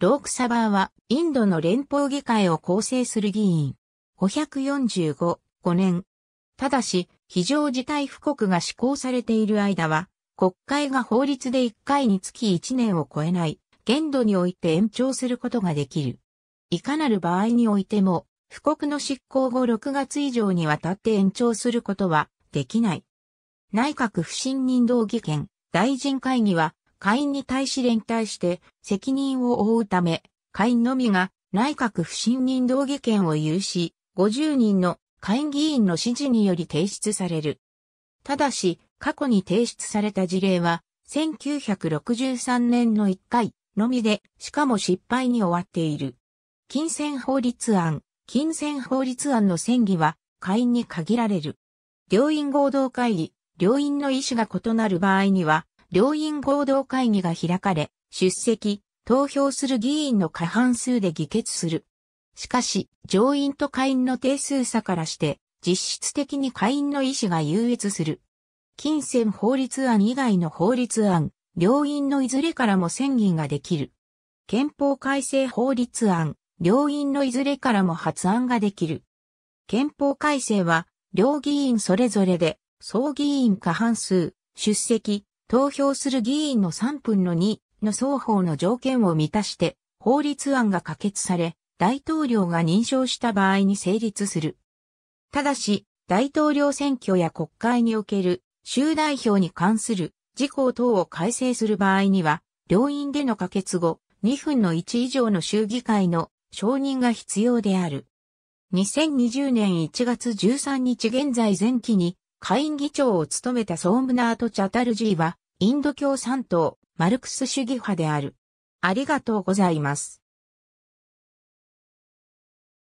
ロークサバーは、インドの連邦議会を構成する議員。545、5年。ただし、非常事態布告が施行されている間は、国会が法律で1回につき1年を超えない、限度において延長することができる。いかなる場合においても、布告の執行後6月以上にわたって延長することはできない。内閣不信任動議権、大臣会議は会員に対し連帯して責任を負うため、会員のみが内閣不信任動議権を有し、50人の会員議員の指示により提出される。ただし、過去に提出された事例は、1963年の1回のみで、しかも失敗に終わっている。金銭法律案、金銭法律案の選議は、会員に限られる。両院合同会議、両院の意思が異なる場合には、両院合同会議が開かれ、出席、投票する議員の過半数で議決する。しかし、上院と下院の定数差からして、実質的に下院の意思が優越する。金銭法律案以外の法律案、両院のいずれからも宣議ができる。憲法改正法律案、両院のいずれからも発案ができる。憲法改正は、両議員それぞれで、総議員過半数、出席、投票する議員の3分の2の双方の条件を満たして、法律案が可決され、大統領が認証した場合に成立する。ただし、大統領選挙や国会における州代表に関する事項等を改正する場合には、両院での可決後、2分の1以上の州議会の承認が必要である。2020年1月13日現在前期に下院議長を務めたソームナート・チャタルジーは、インド共産党、マルクス主義派である。ありがとうございます。